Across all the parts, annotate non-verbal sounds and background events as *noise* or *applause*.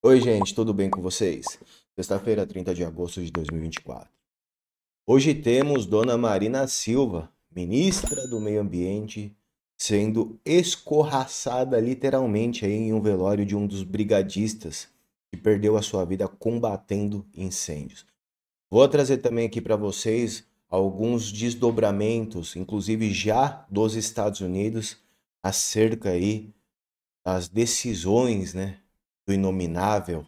Oi, gente, tudo bem com vocês? Sexta-feira, 30 de agosto de 2024. Hoje temos Dona Marina Silva, ministra do Meio Ambiente, sendo escorraçada literalmente em um velório de um dos brigadistas que perdeu a sua vida combatendo incêndios. Vou trazer também aqui para vocês alguns desdobramentos, inclusive já dos Estados Unidos, acerca aí das decisões, né? do inominável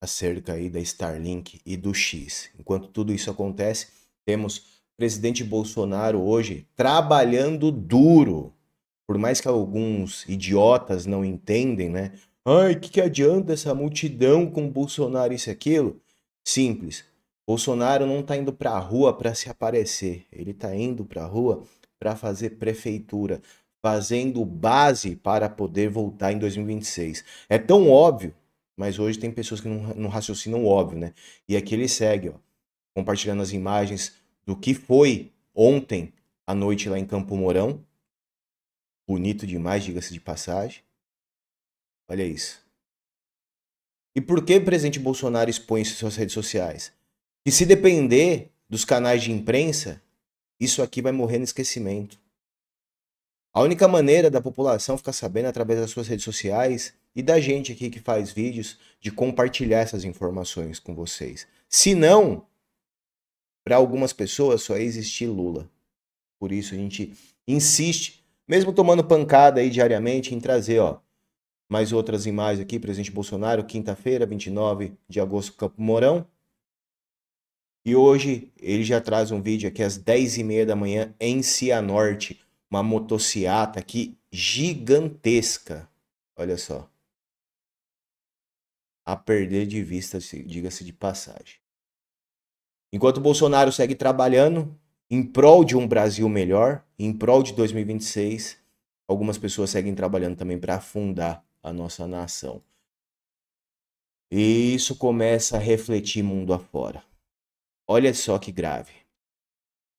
acerca aí da Starlink e do X. Enquanto tudo isso acontece, temos o presidente Bolsonaro hoje trabalhando duro. Por mais que alguns idiotas não entendem, né? Ai, que que adianta essa multidão com Bolsonaro isso e aquilo? Simples. Bolsonaro não tá indo pra rua para se aparecer. Ele tá indo pra rua para fazer prefeitura, fazendo base para poder voltar em 2026. É tão óbvio, mas hoje tem pessoas que não, não raciocinam óbvio, né? E aqui ele segue, ó, compartilhando as imagens do que foi ontem à noite lá em Campo Mourão. Bonito demais, diga-se de passagem. Olha isso. E por que o presidente Bolsonaro expõe isso em suas redes sociais? Que se depender dos canais de imprensa, isso aqui vai morrer no esquecimento. A única maneira da população ficar sabendo é através das suas redes sociais e da gente aqui que faz vídeos de compartilhar essas informações com vocês. Se não, para algumas pessoas só existe Lula. Por isso a gente insiste, mesmo tomando pancada aí diariamente, em trazer, ó, mais outras imagens aqui, presidente Bolsonaro, quinta-feira, 29 de agosto, Campo Mourão. E hoje ele já traz um vídeo aqui às 10h30 da manhã em Cianorte uma motocicleta aqui gigantesca. Olha só. A perder de vista, diga-se de passagem. Enquanto Bolsonaro segue trabalhando em prol de um Brasil melhor, em prol de 2026, algumas pessoas seguem trabalhando também para afundar a nossa nação. E isso começa a refletir mundo afora. Olha só que grave.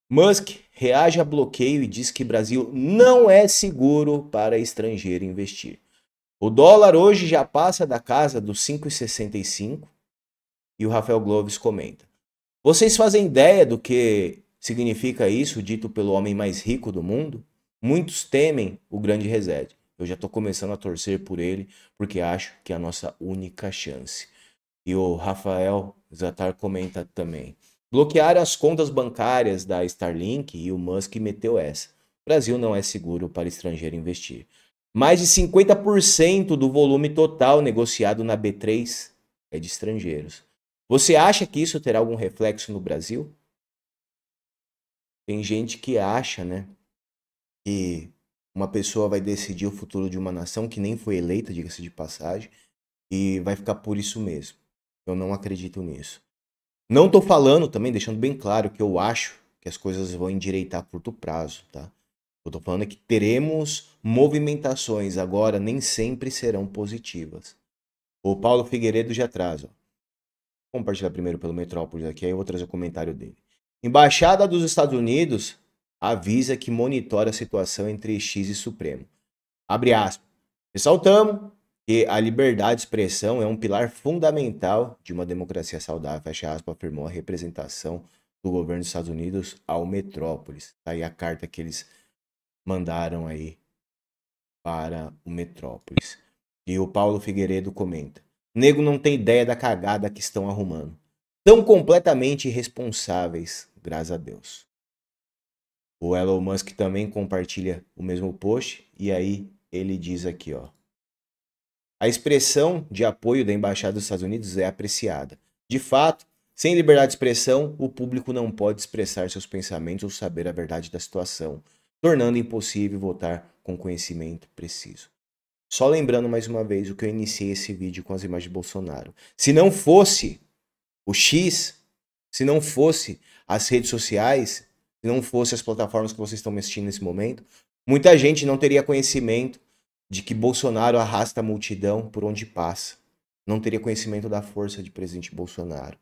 Musk reage a bloqueio e diz que Brasil não é seguro para estrangeiro investir. O dólar hoje já passa da casa dos 5,65 e o Rafael Gloves comenta. Vocês fazem ideia do que significa isso dito pelo homem mais rico do mundo? Muitos temem o grande reset. Eu já estou começando a torcer por ele porque acho que é a nossa única chance. E o Rafael Zatar comenta também. Bloquearam as contas bancárias da Starlink e o Musk meteu essa. O Brasil não é seguro para estrangeiro investir. Mais de 50% do volume total negociado na B3 é de estrangeiros. Você acha que isso terá algum reflexo no Brasil? Tem gente que acha, né, que uma pessoa vai decidir o futuro de uma nação que nem foi eleita, diga-se de passagem, e vai ficar por isso mesmo. Eu não acredito nisso. Não estou falando também, deixando bem claro que eu acho que as coisas vão endireitar a curto prazo, tá? Eu tô falando é que teremos movimentações agora, nem sempre serão positivas. O Paulo Figueiredo já traz, ó. Vou compartilhar primeiro pelo Metrópolis aqui, aí eu vou trazer o comentário dele. Embaixada dos Estados Unidos avisa que monitora a situação entre X e Supremo. Abre aspas. Ressaltamos que a liberdade de expressão é um pilar fundamental de uma democracia saudável, fecha aspas, afirmou a representação do governo dos Estados Unidos ao Metrópolis. Tá aí a carta que eles mandaram aí para o Metrópolis. E o Paulo Figueiredo comenta: Nego não tem ideia da cagada que estão arrumando. Tão completamente irresponsáveis, graças a Deus. O Elon Musk também compartilha o mesmo post e aí ele diz aqui, ó. A expressão de apoio da Embaixada dos Estados Unidos é apreciada. De fato, sem liberdade de expressão, o público não pode expressar seus pensamentos ou saber a verdade da situação, tornando impossível votar com conhecimento preciso. Só lembrando mais uma vez o que eu iniciei esse vídeo com as imagens de Bolsonaro. Se não fosse o X, se não fosse as redes sociais, se não fosse as plataformas que vocês estão me assistindo nesse momento, muita gente não teria conhecimento de que Bolsonaro arrasta a multidão por onde passa. Não teria conhecimento da força de presidente Bolsonaro.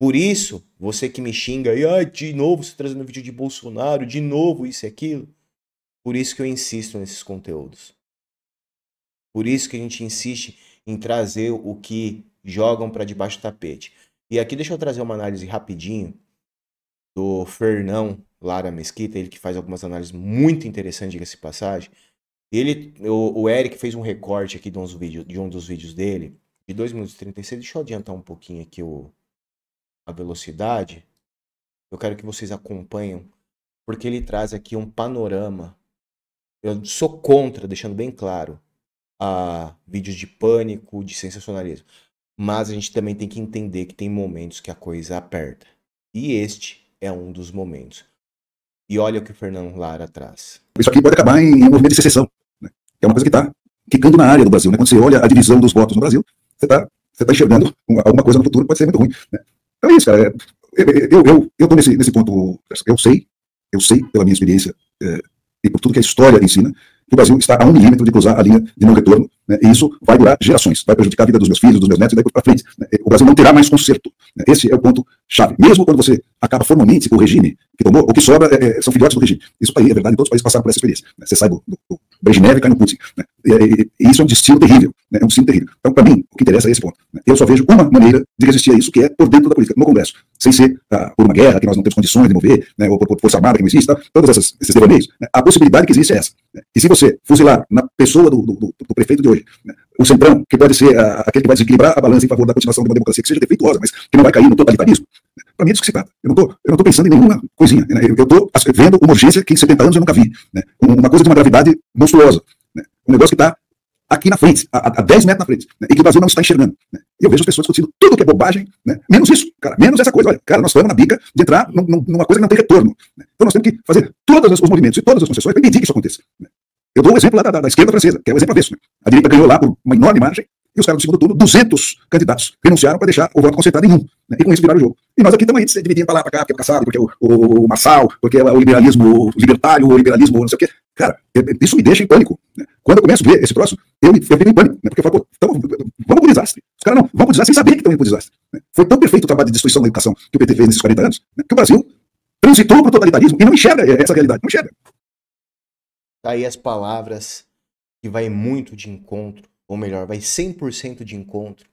Por isso, você que me xinga, e ah, de novo você trazendo vídeo de Bolsonaro, de novo isso e aquilo. Por isso que eu insisto nesses conteúdos. Por isso que a gente insiste em trazer o que jogam para debaixo do tapete. E aqui deixa eu trazer uma análise rapidinho do Fernão Lara Mesquita, ele que faz algumas análises muito interessantes, diga-se passagem. Ele, o, o Eric fez um recorte aqui de, uns vídeos, de um dos vídeos dele, de 2 minutos e 36. Deixa eu adiantar um pouquinho aqui o, a velocidade. Eu quero que vocês acompanhem, porque ele traz aqui um panorama. Eu sou contra, deixando bem claro, a vídeos de pânico, de sensacionalismo. Mas a gente também tem que entender que tem momentos que a coisa aperta. E este é um dos momentos. E olha o que o Fernando Lara traz. Isso aqui pode acabar em um movimento de secessão é uma coisa que está quicando na área do Brasil. Né? Quando você olha a divisão dos votos no Brasil, você está você tá enxergando uma, alguma coisa no futuro que pode ser muito ruim. Né? Então é isso, cara. É, é, é, eu estou eu, eu tô nesse, nesse ponto. Eu sei, eu sei pela minha experiência é, e por tudo que a história ensina, que o Brasil está a um milímetro de cruzar a linha de não retorno. Né? E isso vai durar gerações, vai prejudicar a vida dos meus filhos, dos meus netos e daí para frente. Né? O Brasil não terá mais conserto. Né? Esse é o ponto chave. Mesmo quando você acaba formalmente com o regime que tomou, o que sobra é, são filhotes do regime. Isso aí é verdade, todos os países passaram por essa experiência. Né? Você sai do, do Brejnev e cai no Putin. Né? E, e, isso é um destino terrível, né? é um destino terrível. Então, para mim, o que interessa é esse ponto. Né? Eu só vejo uma maneira de resistir a isso, que é por dentro da política, no Congresso, sem ser ah, por uma guerra que nós não temos condições de mover, né? ou por, por força armada que não existe, tá? todos essas, esses devaneios. Né? A possibilidade que existe é essa. Né? E se você fuzilar na pessoa do, do, do, do prefeito de hoje, né? o centrão, que pode ser ah, aquele que vai desequilibrar a balança em favor da continuação de uma democracia que seja defeituosa, mas que não vai cair no totalitarismo. Para mim é disso que se trata. Eu não estou pensando em nenhuma coisinha. Né? Eu estou vendo uma urgência que em 70 anos eu nunca vi. Né? Uma coisa de uma gravidade monstruosa. Né? Um negócio que está aqui na frente, a, a 10 metros na frente, né? e que o Brasil não está enxergando. Né? E eu vejo as pessoas discutindo tudo que é bobagem, né? menos isso, cara, menos essa coisa. Olha, cara, nós estamos na bica de entrar num, numa coisa que não tem retorno. Né? Então nós temos que fazer todos os movimentos e todas as concessões para impedir que isso aconteça. Né? Eu dou o exemplo lá da, da, esquerda francesa, que é o exemplo avesso. Né? A direita ganhou lá por uma enorme margem, e os caras do segundo turno, 200 candidatos, renunciaram para deixar o voto concentrado em um. Né? E com isso viraram o jogo. E nós aqui estamos aí dividindo para lá, para cá, porque é o Kassab, porque é o, o, o Massal, porque é o liberalismo libertário, o liberalismo não sei o quê. Cara, é, é, isso me deixa em pânico. Né? Quando eu começo a ver esse próximo, eu, eu fico em pânico, né? porque eu falo, pô, tamo, vamos pro desastre. Os caras não, vamos o desastre sem saber que estão indo para o desastre. Né? Foi tão perfeito o trabalho de destruição da educação que o PT fez nesses 40 anos, né? que o Brasil transitou para o totalitarismo e não enxerga é, essa realidade, não enxerga. Tá aí as palavras que vai muito de encontro, ou melhor, vai 100% de encontro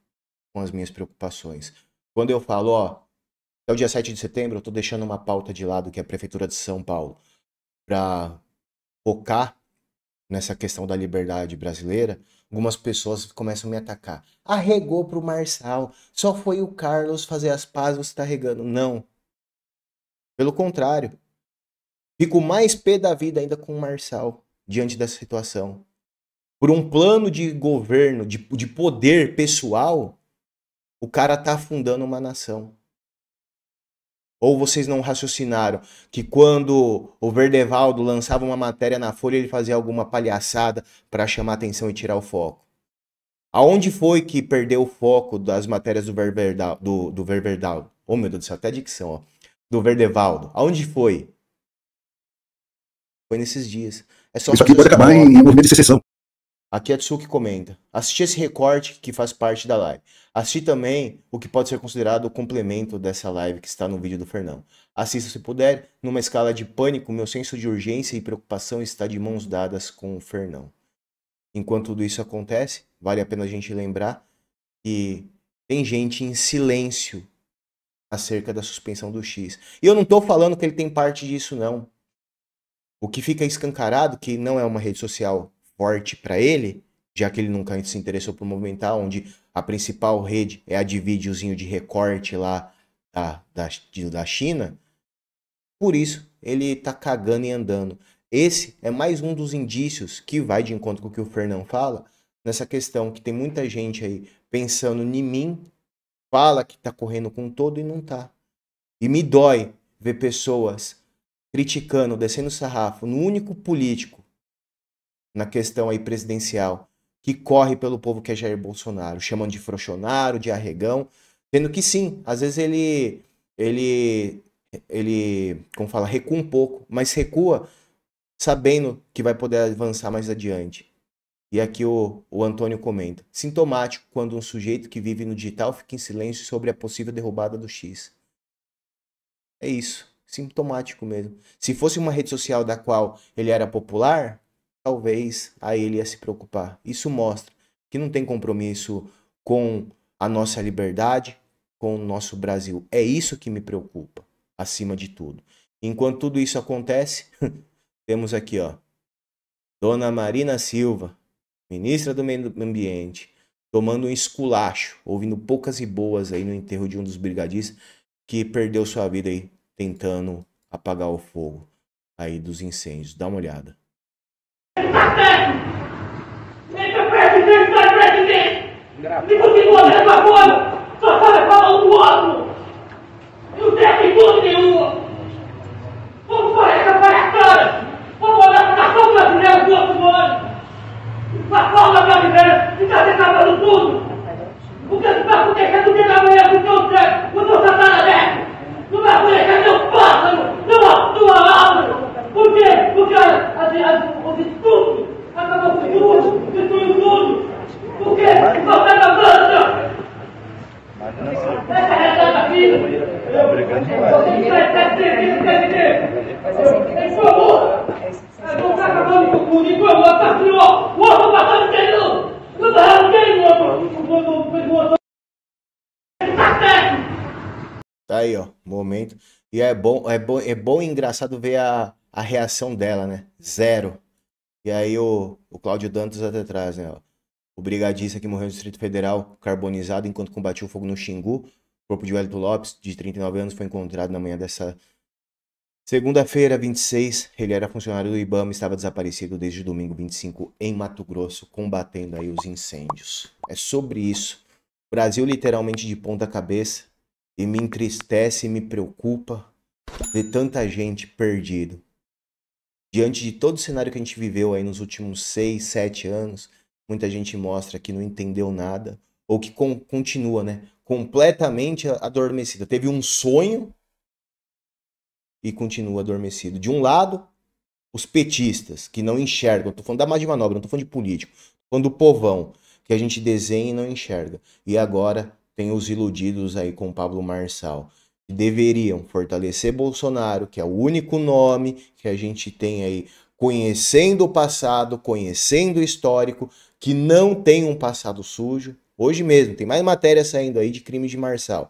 com as minhas preocupações. Quando eu falo, ó, até o dia 7 de setembro eu estou deixando uma pauta de lado que é a Prefeitura de São Paulo para focar nessa questão da liberdade brasileira, algumas pessoas começam a me atacar. Arregou pro Marçal, só foi o Carlos fazer as pazes, você tá regando. Não. Pelo contrário, Fico mais pé da vida ainda com o Marçal diante dessa situação. Por um plano de governo, de, de poder pessoal, o cara tá afundando uma nação. Ou vocês não raciocinaram que quando o Verdevaldo lançava uma matéria na Folha, ele fazia alguma palhaçada para chamar atenção e tirar o foco? Aonde foi que perdeu o foco das matérias do Verdevaldo? Do, do Verdevaldo? Oh, meu Deus do céu, até dicção, ó. Do Verdevaldo. Aonde foi? Foi nesses dias. É só Isso aqui pode acabar em, em movimento de secessão. Aqui a é que comenta. Assisti esse recorte que faz parte da live. Assisti também o que pode ser considerado o complemento dessa live que está no vídeo do Fernão. Assista se puder. Numa escala de pânico, meu senso de urgência e preocupação está de mãos dadas com o Fernão. Enquanto tudo isso acontece, vale a pena a gente lembrar que tem gente em silêncio acerca da suspensão do X. E eu não estou falando que ele tem parte disso, não. O que fica escancarado, que não é uma rede social forte para ele, já que ele nunca se interessou por movimentar, onde a principal rede é a de videozinho de recorte lá da, da, de, da China, por isso ele tá cagando e andando. Esse é mais um dos indícios que vai de encontro com o que o Fernão fala, nessa questão que tem muita gente aí pensando em mim, fala que tá correndo com todo e não tá. E me dói ver pessoas criticando, descendo o sarrafo no único político na questão aí presidencial que corre pelo povo que é Jair Bolsonaro, chamando de frouxonário, de arregão, sendo que sim, às vezes ele ele ele, como fala, recua um pouco, mas recua sabendo que vai poder avançar mais adiante. E aqui o, o Antônio comenta: sintomático quando um sujeito que vive no digital fica em silêncio sobre a possível derrubada do X. É isso. Sintomático mesmo. Se fosse uma rede social da qual ele era popular, talvez aí ele ia se preocupar. Isso mostra que não tem compromisso com a nossa liberdade, com o nosso Brasil. É isso que me preocupa, acima de tudo. Enquanto tudo isso acontece, *laughs* temos aqui, ó, Dona Marina Silva, ministra do Meio Ambiente, tomando um esculacho, ouvindo poucas e boas aí no enterro de um dos brigadistas que perdeu sua vida aí tentando apagar o fogo aí dos incêndios. Dá uma olhada. continua só um do outro. Não nenhuma. Vamos para essa palhaçada. Vamos olhar para a nação brasileira do outro ano. Para a forma brasileira que está se tudo. O que está acontecendo está acontecendo? aí, ó, momento. E é bom, é bom, é bom e engraçado ver a, a reação dela, né? Zero. E aí o, o Cláudio Dantas até atrás né? O brigadista que morreu no Distrito Federal, carbonizado enquanto combatia o fogo no Xingu. O corpo de Wellington Lopes, de 39 anos, foi encontrado na manhã dessa segunda-feira, 26. Ele era funcionário do IBAMA, estava desaparecido desde domingo 25 em Mato Grosso, combatendo aí os incêndios. É sobre isso. Brasil literalmente de ponta cabeça e me entristece e me preocupa ver tanta gente perdida. Diante de todo o cenário que a gente viveu aí nos últimos seis, sete anos, muita gente mostra que não entendeu nada ou que com, continua, né? Completamente adormecida. Teve um sonho e continua adormecido. De um lado, os petistas que não enxergam. Eu falando da mais de manobra, não estou falando de político. Quando falando do povão que a gente desenha e não enxerga. E agora tem os iludidos aí com Pablo Marçal, que deveriam fortalecer Bolsonaro, que é o único nome que a gente tem aí conhecendo o passado, conhecendo o histórico, que não tem um passado sujo. Hoje mesmo, tem mais matéria saindo aí de crimes de Marçal.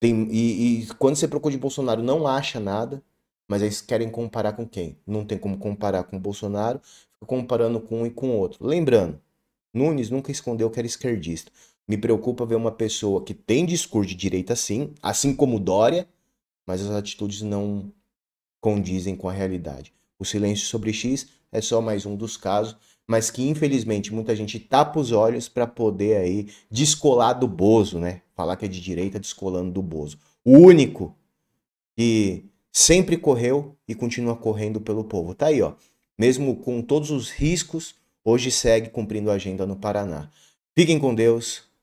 Tem, e, e, quando você procura de Bolsonaro, não acha nada, mas eles querem comparar com quem? Não tem como comparar com Bolsonaro, comparando com um e com outro. Lembrando, Nunes nunca escondeu que era esquerdista. Me preocupa ver uma pessoa que tem discurso de direita sim, assim como Dória, mas as atitudes não condizem com a realidade. O silêncio sobre X é só mais um dos casos, mas que infelizmente muita gente tapa os olhos para poder aí descolar do Bozo, né? Falar que é de direita descolando do Bozo. O único que sempre correu e continua correndo pelo povo. Tá aí, ó. Mesmo com todos os riscos, hoje segue cumprindo a agenda no Paraná. Fiquem com Deus